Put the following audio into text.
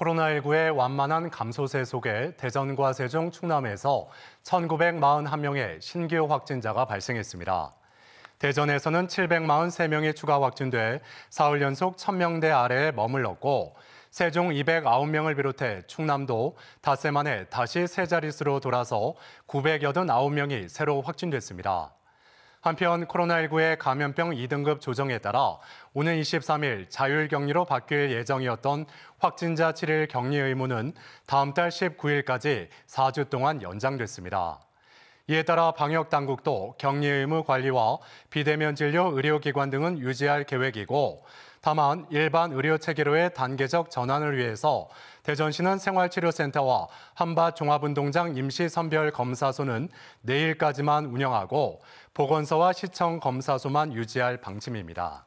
코로나19의 완만한 감소세 속에 대전과 세종, 충남에서 1,941명의 신규 확진자가 발생했습니다. 대전에서는 743명이 추가 확진돼 사흘 연속 1,000명대 아래에 머물렀고 세종 209명을 비롯해 충남도 닷새 만에 다시 세 자릿수로 돌아서 989명이 새로 확진됐습니다. 한편 코로나19의 감염병 2등급 조정에 따라 오는 23일 자율 격리로 바뀔 예정이었던 확진자 7일 격리 의무는 다음 달 19일까지 4주 동안 연장됐습니다. 이에 따라 방역 당국도 격리 의무 관리와 비대면 진료 의료기관 등은 유지할 계획이고 다만 일반 의료 체계로의 단계적 전환을 위해서 대전시는 생활치료센터와 한밭종합운동장 임시선별검사소는 내일까지만 운영하고 보건소와 시청 검사소만 유지할 방침입니다.